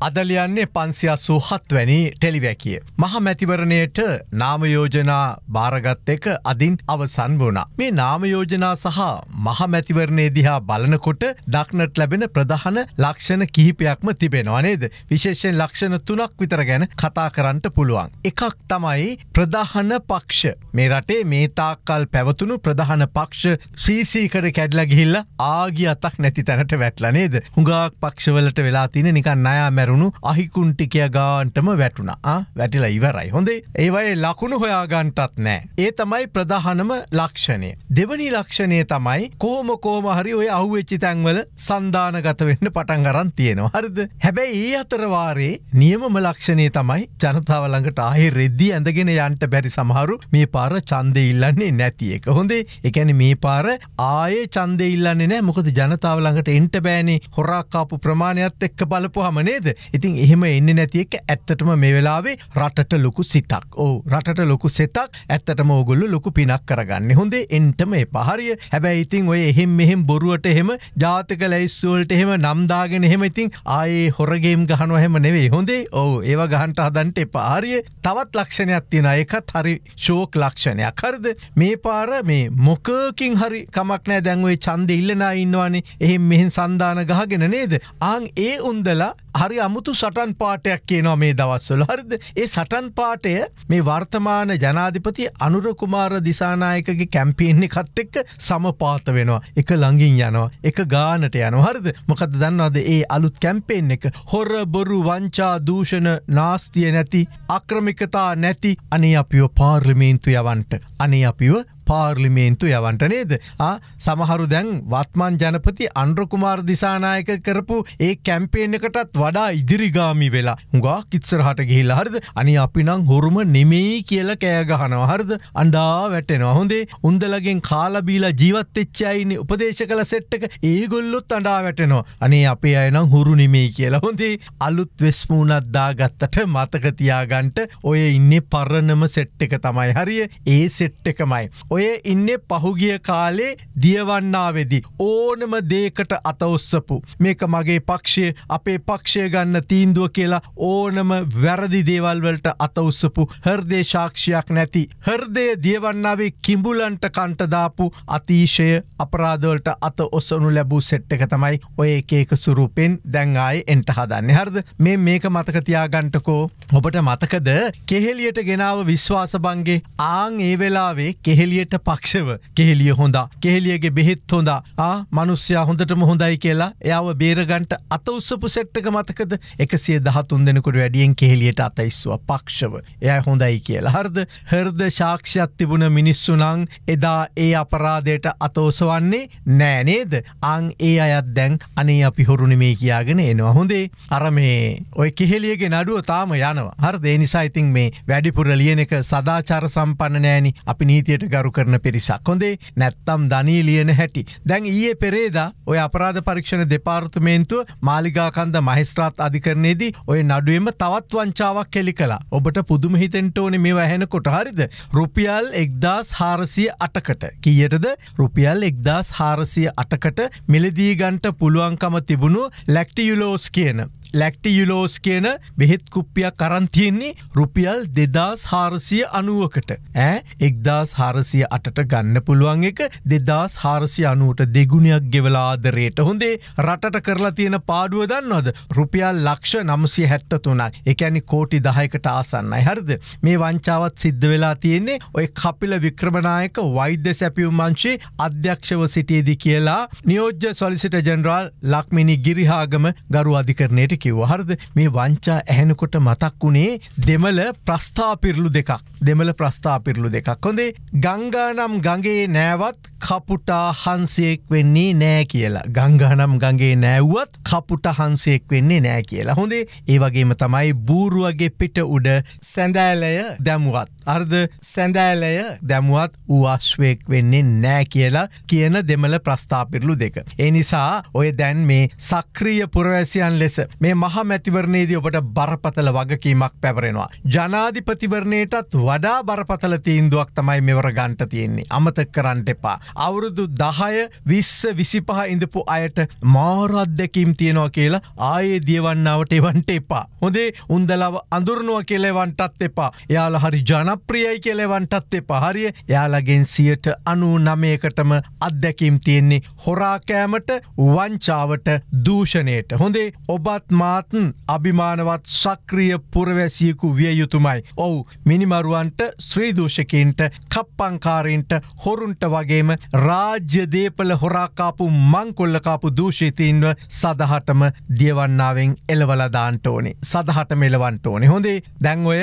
අදලියන්නේ පන්සියස්සූ හත්වැනි ටෙලිවැකිය. මහමැතිවරණයට නාමයෝජනා භාරගත් එක අදින් අවසන් වුණා. මේ නාමයෝජනා සහ මහමැතිවරණය දිහා බලනකොට දක්නට ලැබෙන ප්‍රධාන ලක්ෂණ කිහිපයක්ම තිබෙනවා නේද. විශේෂෙන් ලක්ෂණ තුනක් විතර ගැන කතා කරන්නට පුළුවන්. එකක් තමයි ප්‍රධාන පක්ෂ. මේ රටේ මේ තාක්කල් පැවතුණු ප්‍රධාන පක්ෂ සීසීකර කැඩලා ගිහිල්ල ආගිය අතක් නැති තැනට වැටලා නේද. හුඟක් පක්ෂවලට වෙලා තින නිකන් අයා මැර මැරුණු අහිකුන්ටිකය ගාන්ටම වැටුණා වැටිලා ඉවරයි හොඳේ ඒවයි ලකුණු හොයාගන්ටත් නෑ ඒ තමයි ප්‍රධානම ලක්ෂණය දෙවනි ලක්ෂණය තමයි කෝම කෝමහරි ඔය අහුවෙච්චි තැන්වල සන්ධානගත වෙන්න පටන් ගරන් තියෙනවා හරිද හැබැයි ඒ අතරවාරේ නියමම ලක්ෂණය තමයි ජනතාවලඟට ආහි රෙද්දී ඇඳගෙන යන්ට බැරි සමහරු මේ පාර චන්දය ඉල්ලන්නේ නැති එක හොඳේ එකැන මේ පාර ආය චන්ද ඉල්ලන්නේ නෑ මොකද ජනතාවලඟට එන්ට බෑනේ හොරාකාපු ප්‍රමාණයක්ත් එක්ක බලපු හමනේද ඉතින් එහෙම එන්න නැතිෙක් ඇත්තටම මේ වෙලාවේ රටට ලොකු සිතක් ඕ රටට ලොකු සෙතක් ඇත්තටම ඔගොල්ලු ලොකු පිනක් කරගන්න හොඳේ එන්ටම පහරිය හැබැයි ඉතින් ඔය එහෙම මෙහෙම බොරුවට එහෙම ජාතක ලැයිස්සුවලට එහෙම නම්දාගෙන එහෙම ඉතින් ආයේ හොරගේම් ගහනුව හැම නෙවේ හොඳේ ඕ ඒව ගහන්ට හදන්ට පාරිය තවත් ලක්ෂණයක් තියෙන එකත් හරි ශෝක් ලක්ෂණයක් හරිද මේ පාර මේ මොකකින් හරි කමක් නෑ දැන්වේ චන්ද ඉල්ලනා ඉන්නවානේ එහෙම මෙහෙන් සන්ධාන ගහගෙන නේද ආං ඒ උන්දලා හරි අමුතු සටන් පාටයක් කියනවා මේ දවස්වල හරිද ඒ සටන් පාටය මේ වර්තමාන ජනාධිපති අනුරකුමාර දිසානායකගේ කැම්පීන්නේ කත් එක්ක සමපාත වෙනවා එක ළඟින් යනවා එක ගානට යනවා හරිද මොකද දන්නවාද ඒ අලුත් කැම්පෙන් එක හොර බොරු වංචා දූෂණ නාස්තිය නැති අක්‍රමිකතා නැති අනේ අපිව පාර්ලිමේන්තු යවන්ට අනේ අපිව පාර්ලිමේන්තු යවන්ට නේද සමහරු දැන් වත්මන් ජනපති අන්ඩ්‍රකුමාර් දිසානායක කරපු ඒ කැම්පේෙන් එකටත් වඩා ඉදිරිගාමි වෙලා හුගා කිත්සරහට ගිහිල් හරද අනි අපි නං හොරුම නෙමෙයි කියල කෑගහනව හරද අන්ඩා වැටෙනවා හොඳේ උන්දලගෙන් කාලබීලා ජීවත්තච්චයින උපදේශ කළ සෙට්ටක ඒගොල්ලොත් අඩා වැටෙනවා අනේ අපේ අයනම් හුරු නෙමේ කියලා හොඳේ අලුත් වෙස්මූනත්දා ගත්තට මතකතියාගන්ට ඔය ඉන්න පරණම සෙට් එක තමයි හරිය ඒ සෙට් එකමයි. ඔය ඔය ඉන්න පහුගිය කාලේ දියවන්නාවෙදි. ඕනම දේකට අතඔස්සපු. මේක මගේ පක්ෂය අපේ පක්ෂය ගන්න තීන්දුව කියලා ඕනම වැරදි දේවල්වලට අතඋස්සපු හර්දේ ශාක්ෂයක් නැති. හර්දය දියවන්නාවේ කිඹුලන්ට කණ්ටදාපු අතිශය අපරාධවලට අත ඔසනු ලැබූ සෙට්ට එක තමයි ඔය එකක සුරූපෙන් දැන්ආයි එන්ට හදන්න හරද මේ මේක මතකතියාගන්ටකෝ ඔබට මතකද කෙහෙලියට ගෙනාව විශ්වාස බන්ගේ ආං ඒ වෙලාවේ කෙහෙලියට ඊට පක්ෂව කෙහෙලිය හොඳා කෙහෙලියගේ බෙහෙත් හොඳා ආ මනුස්්‍යයා හොඳටම හොඳයි කියලා එයාව බේරගන්ට අත උස්සපු සෙට්ටක මතකද එකසිය දහතුන් දෙෙනකුට වැඩියෙන් කෙහෙලියට අතයිස්වා පක්ෂව එය හොඳයි කියලා හර්ද හර්ද ශාක්ෂයක් තිබුණ මිනිස්සුනං එදා ඒ අපරාධයට අතෝසවන්නේ නෑනේද අං ඒ අයත් දැන් අනේ අපි හොරුණ මේ කියාගෙන එනවා හොඳේ අර මේ ඔය කෙහෙලියගේ නඩුව තාම යනවා හර දේ නිසා ඉතින් මේ වැඩිපුර ලියන එක සදාචාර සම්පන්න නෑනි අපි නීතියට ගරු තහවුරු කරන පිරිසක් හොඳේ නැත්තම් ධනී ලියන හැටි. දැන් ඒ පෙරේදා ඔය අපරාධ පරීක්ෂණ දෙපාර්තමේන්තුව මාලිගාකන්ද මහිස්ත්‍රාත් අධිකරණයේදී ඔය නඩුවම තවත් වංචාවක් කෙලි කලා ඔබට පුදුම හිතෙන්ට ඕන මේ වැහෙන කොට හරිද. රුපියල් එක්දස් හාරසිය අටකට කියටද රුපියල් එක්දස් හාරසිය අටකට මිලදීගන්ට පුළුවන්කම තිබුණු ලැක්ටියුලෝස් කියන ලැක්ටියුලෝස් කියන බෙහෙත් කුප්පියක් කරන්තියෙන්නේ රුපියල් දෙදස් හාරසිය අනුවකට ඇ එක්දස් හාරසිය අටට ගන්න පුළුවන් එක දෙදස් හාරසිය අනුවට දෙගුණයක් ගෙවලාදරයට හොඳේ රටට කරලා තියෙන පාඩුව දන්නවද රුපියල් ලක්ෂ නම්සිය හැත්ත තුනක් එකැනි කෝටි දහයකට ආසන්නයි හරිද මේ වංචාවත් සිද්ධ වෙලා තියෙන්නේ ඔය කපිල වික්‍රමණයක වෛද්‍ය සැපියුම් වංශේ අධ්‍යක්ෂව සිටියදි කියලා නියෝජ්‍ය සොලිසිට ජනරාල් ලක්මිනි ගිරිහාගම ගරු අධිකරණයට කිව්ව හරද මේ වංචා ඇහෙනකොට මතක් වුණේ දෙමල ප්‍රස්ථාපිරලු දෙකක් දෙමල ප්‍රස්ථාපිරලු දෙකක් හොඳේ ගංගානම් ගගේ නෑවත් කපුටා හන්සයෙක් වෙන්නේ නෑ කියලා ගංගානම් ගගේ නෑව්වත් කපුට හන්සයෙක් වෙන්නේ නෑ කියලා හොඳේ ඒ වගේම තමයි බූරුවගේ පිට උඩ සැඳෑලය දැමුවත් අර්ද සැඳෑලය දැමුවත් වශ්වයෙක් වෙන්නේ නෑ කියලා කියන දෙමළ ප්‍රස්ථාපිරලු දෙක. එනිසා ඔය දැන් මේ සක්‍රිය පුරවැසියන් ලෙස මේ මේ මහ මැතිවරණයේදී ඔබට බරපතල වගකීමක් පැවරෙනවා. ජනාධිපතිවරණයටත් වඩා බරපතල තීන්දුවක් තමයි මෙවර ගන්ට තියෙන්නේ අමතක් කරන්න එපා. අවුරුදු දහය විස්ස විසිපහ ඉඳපු අයට මාරත්දැකීම් තියෙනවා කියලා ආයේ දියවන්නාවට එවන්ට එපා. හොඳේ උන්දලව අඳුරනුව කෙලෙවන්ටත් එපා. යාල හරි ජනප්‍රියයි කෙලෙවන්ටත් එපා හරිය යාලගෙන් සියට අනු නමයකටම අත්දැකීම් තියෙන්නේ හොරාකෑමට වංචාවට දූෂණයට. හොඳේ ඔබත් තමාත් අභිමානවත් සක්‍රිය පුරවැසියකු විය යුතුමයි. ඔවු මිනිමරුවන්ට ශ්‍රීදූෂකන්ට කප්පංකාරෙන්ට හොරුන්ට වගේම රාජ්‍ය දේපල හොරාකාපු මංකොල්ලකාපු දූෂිතීන්ව සදහටම දියවන්නාවෙන් එලවලදාන්ට ඕනේ සදහට මෙලවන්ට ඕනේ හොඳේ දැන්ඔය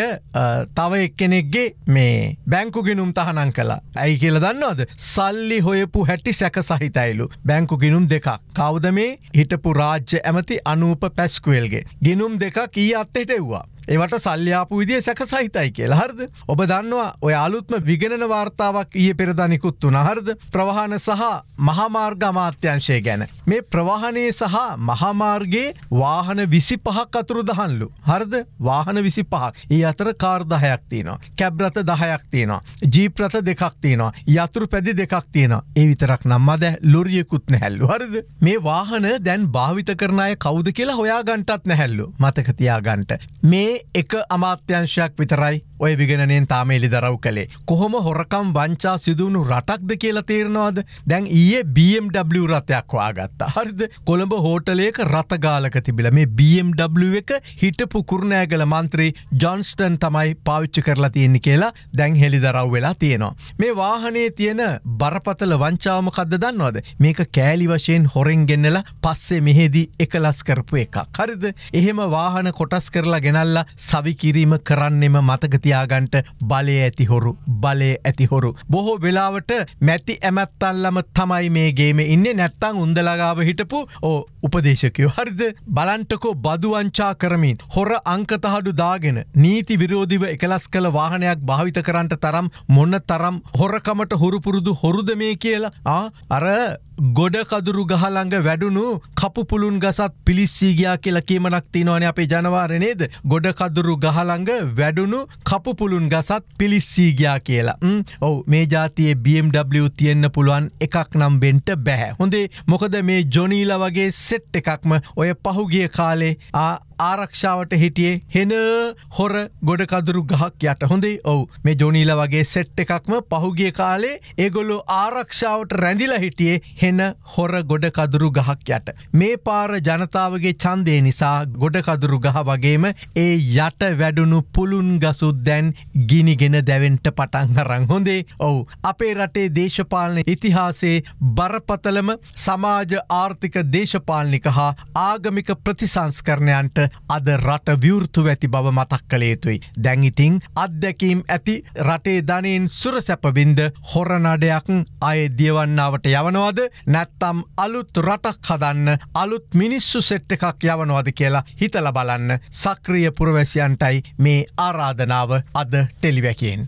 තව එක්කෙනෙක්ගේ මේ බැංකු ගෙනුම් තහනං කලා ඇයි කියල දන්නවද සල්ලි හොයපු හැටි සැක සහිතයිලු බැංකු ගිනුම් දෙකක් කවද මේ හිටපු රාජ්‍ය ඇමති අනූප පැස්කු මැක්වල්ගේ ගිනුම් දෙකක් ඊ අත්තෙට එව්වා ඒවට සල්්‍යාපු විදිිය සැක සහිතයි කියලා හරද. ඔබ දන්නවා ඔය අලුත්ම විගෙනන වාර්තාවක් ඒ පෙරදනිකුත් වනහරද ප්‍රවාහන සහ මහමාර්ග අමාත්‍යංශය ගැන. මේ ප්‍රවාහනයේ සහ මහමාර්ගේ වාහන විසි පහක් අතුරු දහන්ලු. හරද වාහන විසි පහක් ඒ අතර කාර්දහයක් තියනවා. කැබ්රත දහයක් තියෙනවා. ජීප්‍රත දෙකක් තියෙනවා. යතුරු පැදි දෙකක් තියෙනවා. ඒ විතරක් නම්මද ලොරියකුත් නැහැල්ලු හරද. මේ වාහන දැන් භාවිත කරණය කවුද කියලා හොයා ගන්ටත් නැහැල්ලු මතකතියා ගන්ට. මේ ඒ එක අමාත්‍යංශයක් විතරයි ඔය විගෙනයෙන් තාම එලි දරව් කළේ. කොහොම හොරකම් වංචා සිදුවුණු රටක්ද කියලා තේරෙනවාද දැන් ඒ BMW රථයක් වාගත්තා හරිද කොළඹ හෝටලයක රථගාලක තිබිල මේ BMW එක හිටපු කුරුණෑගල මන්ත්‍රී ජොන්ස්ටන් තමයි පාවිච්චි කරලා තියෙන්නේ කියලා දැන් හෙළි දරව් වෙලා තියෙනවා. මේ වාහනේ තියෙන බරපතල වංචාමකක්ද දන්නවද මේක කෑලි වශයෙන් හොරෙන් ගෙන්නලා පස්සේ මෙහෙදී එකලස් කරපු එකක් හරිද එහෙම වාහන කොටස් කරලා ගෙනල්ලා සවිකිරීම කරන්නෙම මතකති තියාගන්ට බලය ඇතිහොරු බලය ඇතිහොරු. බොහෝ වෙලාවට මැති ඇමැත්තල්ලම තමයි මේ ගේම ඉන්න නැත්තං උන්දලගාව හිටපු ඕ උපදේශකයෝ හරිද බලන්ටකෝ බදුවංචා කරමින් හොර අංකතහඩු දාගෙන නීති විරෝධිව එකලස් කළ වාහනයක් භාවිත කරන්ට තරම් මොන්න තරම් හොරකමට හොරුපුරුදු හොරුද මේ කියලා අර ගොඩකදුරු ගහළඟ වැඩුණු කපු පුළුන් ගසත් පිලිස්සීගයා කියලා කියීමනක් තිනවන අපේ ජනවාරනේද ගොඩකදුරු ගහළඟ වැඩුණු කපු පුළුන් ගසත් පිලිස්සීගයා කියලා ඔව මේ ජාතියේ BMW තියෙන්න්න පුළුවන් එකක් නම් බෙන්ට බැහැ හොඳේ මොකද මේ ජොනීල වගේ සෙට් එකක්ම ඔය පහුගිය කාලේ ආ ආරක්ෂාවට හිටියේ හෙන හොර ගොඩකදුරු ගහක් යට හොඳේ ඔවු මේ ජොනීල වගේ සෙට් එකක්ම පහුගිය කාලේ ඒගොල්ලු ආරක්ෂාවට රැඳිල හිටියේ හෙන හොර ගොඩකදුරු ගහක් යට. මේ පාර ජනතාවගේ චන්දය නිසා ගොඩකදුරු ගහ වගේම ඒ යට වැඩුණු පුළුන් ගසුත් දැන් ගිනිගෙන දැවෙන්ට පටන් අරං හොඳේ ඔවු අපේ රටේ දේශපාලන ඉතිහාසේ බරපතලම සමාජ ආර්ථික දේශපාලනික හා ආගමික ප්‍රතිසංස්කරණයන්ට අද රට විවෘතු ඇති බව මතක් කළේතුයි. දැංඉතිං අත්දැකීම් ඇති රටේ ධනයෙන් සුර සැපවින්ද හොරනඩයක් අය දියවන්නාවට යවනවද නැත්තම් අලුත් රටක් හදන්න අලුත් මිනිස්සු සෙට් එකක් යවනවද කියලා හිතල බලන්න සක්‍රිය පුරවැසියන්ටයි මේ ආරාධනාව අද ටෙලිවැකෙන්.